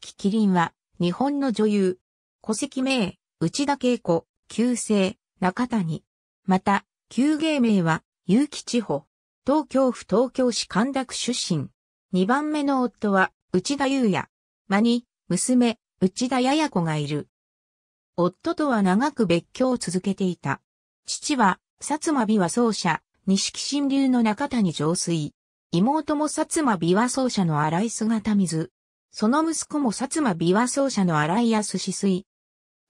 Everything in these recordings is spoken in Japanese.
木キリンは、日本の女優。戸籍名、内田恵子、旧姓、中谷。また、旧芸名は、結城千穂。東京府東京市神田区出身。二番目の夫は、内田裕也。間に、娘、内田やや子がいる。夫とは長く別居を続けていた。父は、薩摩美和奏者、錦新流の中谷上水。妹も薩摩美和奏者の荒井姿水。その息子も薩摩琵琶奏者の荒井康史水。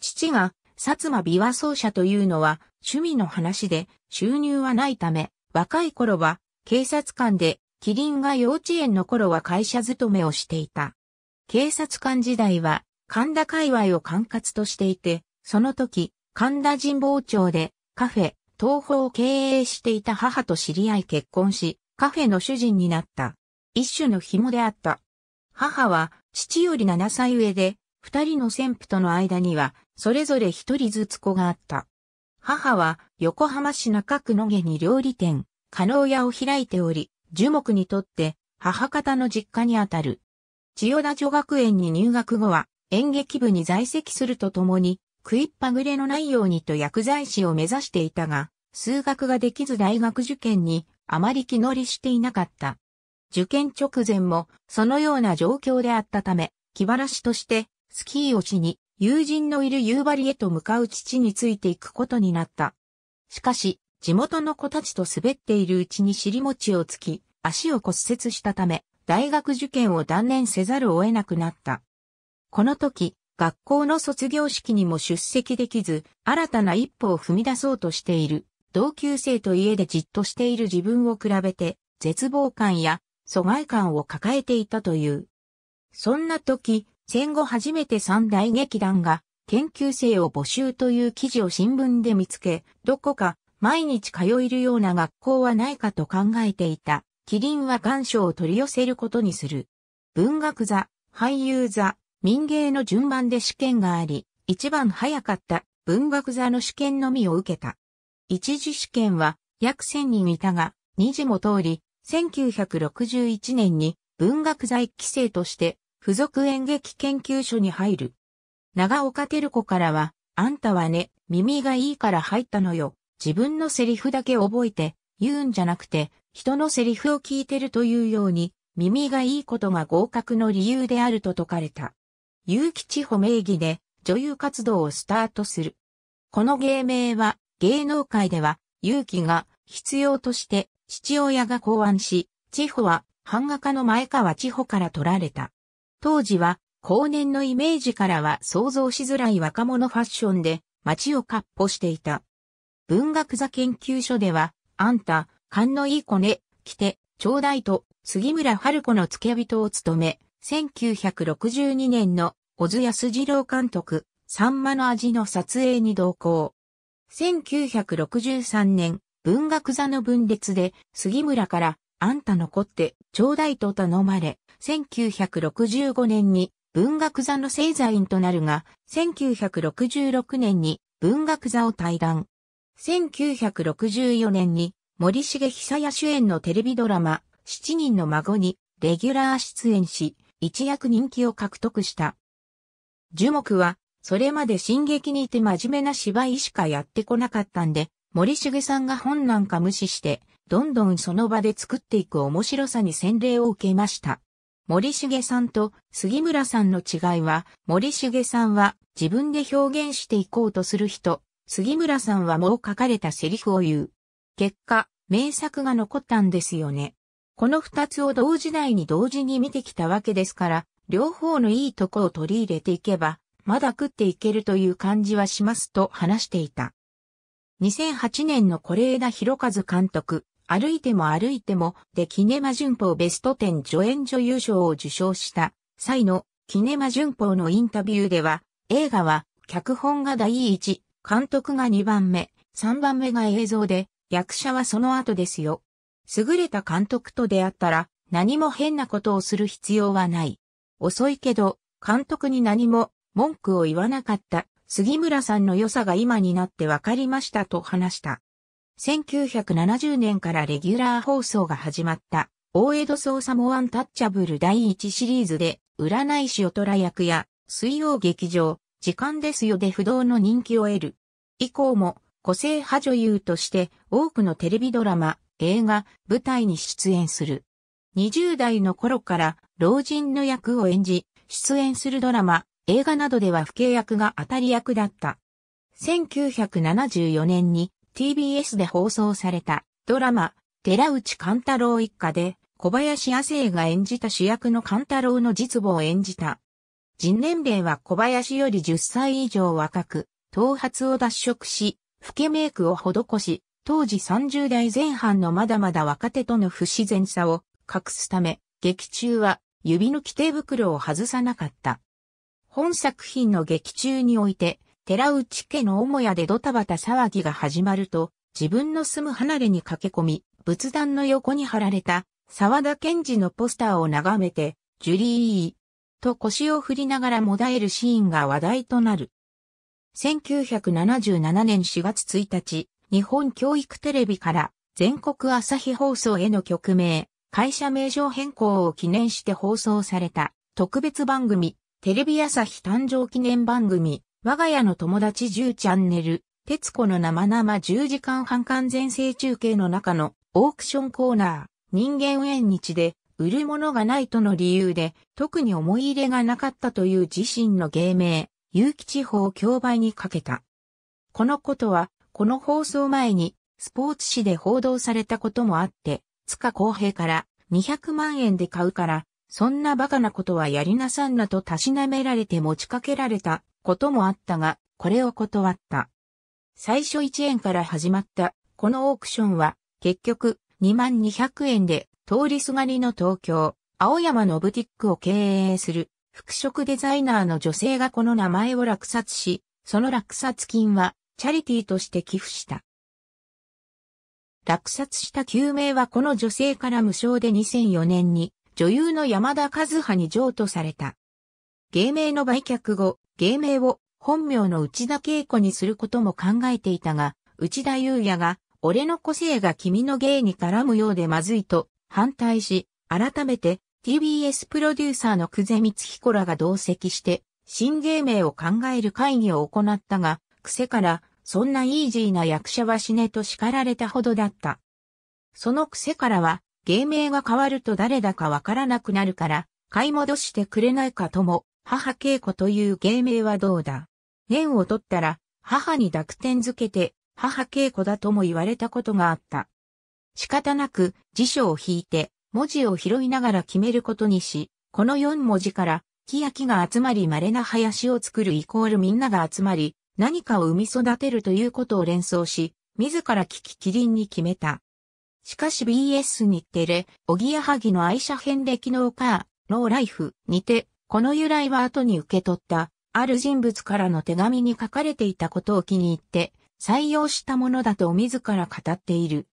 父が薩摩琵琶奏者というのは趣味の話で収入はないため、若い頃は警察官で、キリンが幼稚園の頃は会社勤めをしていた。警察官時代は神田界隈を管轄としていて、その時、神田神保町でカフェ、東宝を経営していた母と知り合い結婚し、カフェの主人になった。一種の紐であった。母は父より7歳上で、二人の先父との間には、それぞれ一人ずつ子があった。母は横浜市中区野毛に料理店、加納屋を開いており、樹木にとって母方の実家にあたる。千代田女学園に入学後は演劇部に在籍するとともに、食いっぱぐれのないようにと薬剤師を目指していたが、数学ができず大学受験にあまり気乗りしていなかった。受験直前もそのような状況であったため、気晴らしとしてスキーをしに友人のいる夕張へと向かう父についていくことになった。しかし、地元の子たちと滑っているうちに尻餅をつき、足を骨折したため、大学受験を断念せざるを得なくなった。この時、学校の卒業式にも出席できず、新たな一歩を踏み出そうとしている、同級生と家でじっとしている自分を比べて、絶望感や疎外感を抱えていたという。そんな時、戦後初めて三大劇団が研究生を募集という記事を新聞で見つけ、どこか毎日通えるような学校はないかと考えていた。キリンは願書を取り寄せることにする。文学座、俳優座、民芸の順番で試験があり、一番早かった文学座の試験のみを受けた。一次試験は約千人いたが、二次も通り、1961年に文学在規制として付属演劇研究所に入る。長岡照子からは、あんたはね、耳がいいから入ったのよ。自分のセリフだけ覚えて言うんじゃなくて、人のセリフを聞いてるというように、耳がいいことが合格の理由であると説かれた。結吉穂名義で女優活動をスタートする。この芸名は芸能界では勇気が必要として父親が考案し、地穂は版画家の前川地穂から取られた。当時は、後年のイメージからは想像しづらい若者ファッションで街をっ歩していた。文学座研究所では、あんた、勘のいい子ね、来て、ちょうだいと、杉村春子の付け人を務め、1962年の小津安二郎監督、サンマの味の撮影に同行。1963年、文学座の分裂で、杉村から、あんた残って、ちょうだいと頼まれ、1965年に文学座の正座員となるが、1966年に文学座を退団。1964年に森重久也主演のテレビドラマ、七人の孫にレギュラー出演し、一躍人気を獲得した。樹木は、それまで進撃にいて真面目な芝居しかやってこなかったんで、森重さんが本なんか無視して、どんどんその場で作っていく面白さに洗礼を受けました。森重さんと杉村さんの違いは、森重さんは自分で表現していこうとする人、杉村さんはもう書かれたセリフを言う。結果、名作が残ったんですよね。この二つを同時代に同時に見てきたわけですから、両方のいいとこを取り入れていけば、まだ食っていけるという感じはしますと話していた。2008年の是枝裕和監督、歩いても歩いても、でキネマ旬報ベスト10助演女優賞を受賞した際のキネマ旬報のインタビューでは、映画は脚本が第一、監督が2番目、3番目が映像で、役者はその後ですよ。優れた監督と出会ったら何も変なことをする必要はない。遅いけど、監督に何も文句を言わなかった杉村さんの良さが今になって分かりましたと話した。1970年からレギュラー放送が始まった、大江戸捜査もアンタッチャブル第1シリーズで、占い師おとら役や、水曜劇場、時間ですよで不動の人気を得る。以降も、個性派女優として多くのテレビドラマ、映画、舞台に出演する。20代の頃から老人の役を演じ、出演するドラマ、映画などでは不契約が当たり役だった。1974年に TBS で放送されたドラマ、寺内勘太郎一家で小林亜生が演じた主役の勘太郎の実母を演じた。人年齢は小林より10歳以上若く、頭髪を脱色し、老けメイクを施し、当時30代前半のまだまだ若手との不自然さを隠すため、劇中は指の規手袋を外さなかった。本作品の劇中において、寺内家の母屋でドタバタ騒ぎが始まると、自分の住む離れに駆け込み、仏壇の横に貼られた、沢田賢治のポスターを眺めて、ジュリー、と腰を振りながらもだえるシーンが話題となる。1977年4月1日、日本教育テレビから全国朝日放送への曲名、会社名称変更を記念して放送された特別番組、テレビ朝日誕生記念番組、我が家の友達10チャンネル、徹子の生々10時間半完全生中継の中のオークションコーナー、人間縁日で、売るものがないとの理由で、特に思い入れがなかったという自身の芸名、有機地方競売にかけた。このことは、この放送前に、スポーツ紙で報道されたこともあって、塚公平から200万円で買うから、そんなバカなことはやりなさんなとたしなめられて持ちかけられたこともあったが、これを断った。最初1円から始まったこのオークションは結局2200円で通りすがりの東京、青山のブティックを経営する服飾デザイナーの女性がこの名前を落札し、その落札金はチャリティーとして寄付した。落札した救命はこの女性から無償で2004年に女優の山田和葉に譲渡された。芸名の売却後、芸名を本名の内田恵子にすることも考えていたが、内田優也が、俺の個性が君の芸に絡むようでまずいと反対し、改めて TBS プロデューサーの久世光彦らが同席して、新芸名を考える会議を行ったが、癖から、そんなイージーな役者は死ねと叱られたほどだった。その癖からは、芸名が変わると誰だかわからなくなるから、買い戻してくれないかとも、母稽古という芸名はどうだ。年を取ったら、母に濁点づけて、母稽古だとも言われたことがあった。仕方なく辞書を引いて文字を拾いながら決めることにし、この4文字から木や木が集まり稀な林を作るイコールみんなが集まり、何かを生み育てるということを連想し、自ら危機キリンに決めた。しかし BS 日テレ、おぎやはぎの愛車編歴の日か、ノーライフにて、この由来は後に受け取った、ある人物からの手紙に書かれていたことを気に入って、採用したものだと自ら語っている。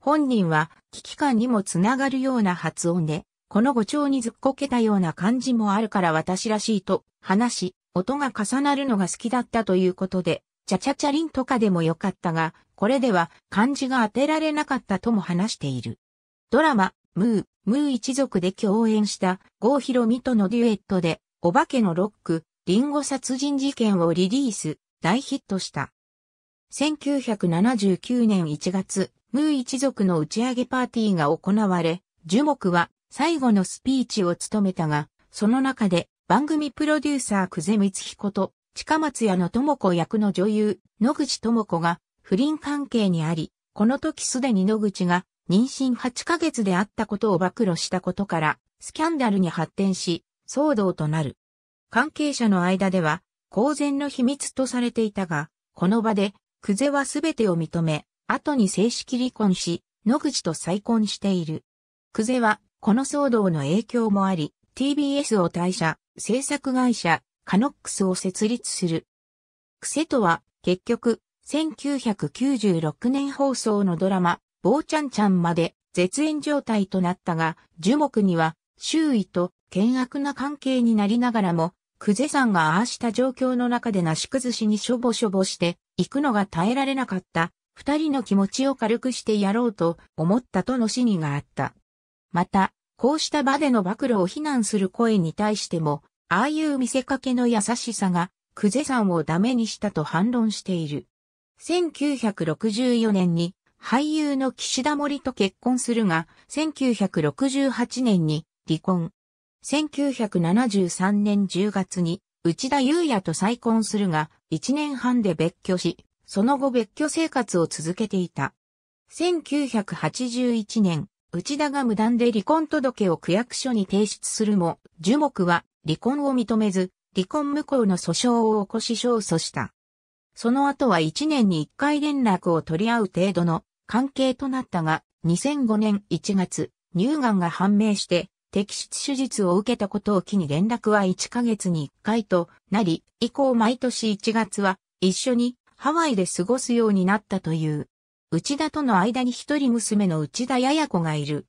本人は危機感にもつながるような発音で、この語調にずっこけたような感じもあるから私らしいと話し、音が重なるのが好きだったということで、チャチャチャリンとかでもよかったが、これでは漢字が当てられなかったとも話している。ドラマ、ムー、ムー一族で共演した郷ひろみとのデュエットで、お化けのロック、リンゴ殺人事件をリリース、大ヒットした。1979年1月、ムー一族の打ち上げパーティーが行われ、樹木は最後のスピーチを務めたが、その中で番組プロデューサー久世光彦と近松屋の智子役の女優、野口智子が不倫関係にあり、この時すでに野口が妊娠8ヶ月であったことを暴露したことから、スキャンダルに発展し、騒動となる。関係者の間では、公然の秘密とされていたが、この場で、久世はすべてを認め、後に正式離婚し、野口と再婚している。久世は、この騒動の影響もあり、TBS を退社、制作会社、カノックスを設立する。クセとは、結局、1996年放送のドラマ、坊ちゃんちゃんまで絶縁状態となったが、樹木には周囲と険悪な関係になりながらも、久世さんがああした状況の中でなし崩しにしょぼしょぼして行くのが耐えられなかった二人の気持ちを軽くしてやろうと思ったとの死にがあった。また、こうした場での暴露を非難する声に対しても、ああいう見せかけの優しさが、久世さんをダメにしたと反論している。1964年に俳優の岸田森と結婚するが、1968年に離婚。1973年10月に内田祐也と再婚するが、1年半で別居し、その後別居生活を続けていた。1981年、内田が無断で離婚届を区役所に提出するも、樹木は離婚を認めず、離婚無効の訴訟を起こし勝訴した。その後は1年に1回連絡を取り合う程度の関係となったが、2005年1月、乳がんが判明して、摘出手術を受けたことを機に連絡は1ヶ月に1回となり、以降毎年1月は一緒にハワイで過ごすようになったという。内田との間に一人娘の内田やや子がいる。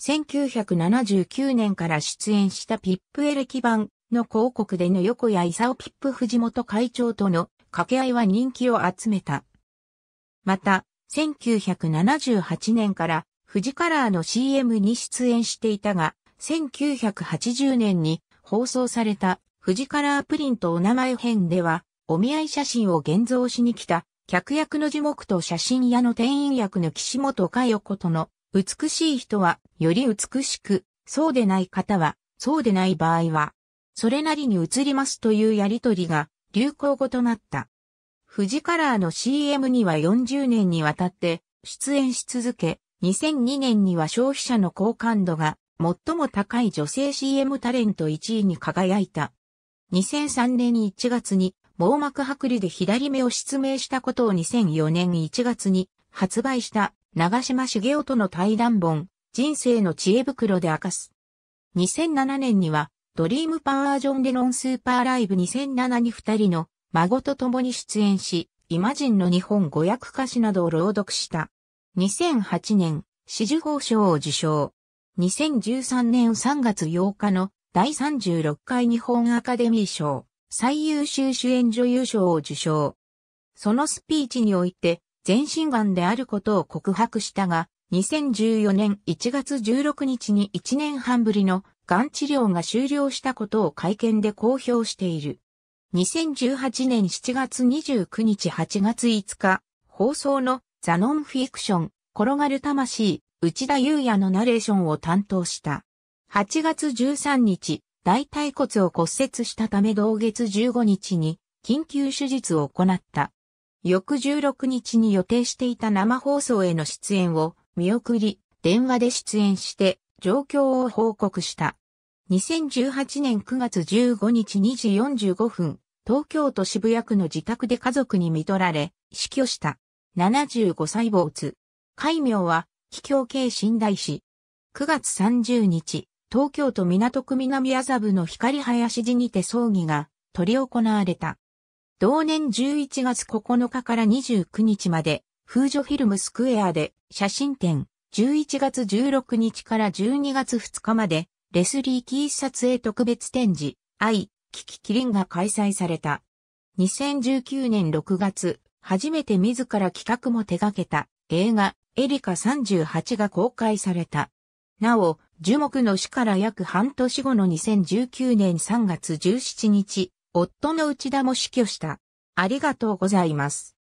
1979年から出演したピップエレキ版の広告での横谷勲ピップ藤本会長との掛け合いは人気を集めた。また、1978年から富士カラーの CM に出演していたが、1980年に放送された富士カラープリントお名前編では、お見合い写真を現像しに来た、客役の樹木と写真屋の店員役の岸本佳代子との、美しい人はより美しく、そうでない方は、そうでない場合は、それなりに映りますというやりとりが流行語となった。富士カラーの CM には40年にわたって出演し続け、2002年には消費者の好感度が最も高い女性 CM タレント1位に輝いた。2003年1月に網膜剥離で左目を失明したことを2004年1月に発売した長島茂雄との対談本人生の知恵袋で明かす。2007年にはドリームパワージョン・レノン・スーパーライブ2007に二人の孫と共に出演し、イマジンの日本語訳歌詞などを朗読した。2008年、四十褒章を受賞。2013年3月8日の第36回日本アカデミー賞、最優秀主演女優賞を受賞。そのスピーチにおいて、全身がんであることを告白したが、2014年1月16日に1年半ぶりのがん治療が終了したことを会見で公表している。2018年7月29日8月5日、放送のザ・ノンフィクション、転がる魂、内田祐也のナレーションを担当した。8月13日、大腿骨を骨折したため同月15日に緊急手術を行った。翌16日に予定していた生放送への出演を見送り、電話で出演して状況を報告した。2018年9月15日2時45分、東京都渋谷区の自宅で家族に見取られ、死去した。75歳津。戒名は、気境系寝台師。9月30日、東京都港区南麻布の光林寺にて葬儀が執り行われた。同年11月9日から29日まで、風女フィルムスクエアで写真展、11月16日から12月2日までレスリー・キース撮影特別展示、愛、キキキリンが開催された。2019年6月、初めて自ら企画も手掛けた映画、エリカ38が公開された。なお、樹木の死から約半年後の2019年3月17日、夫の内田も死去した。ありがとうございます。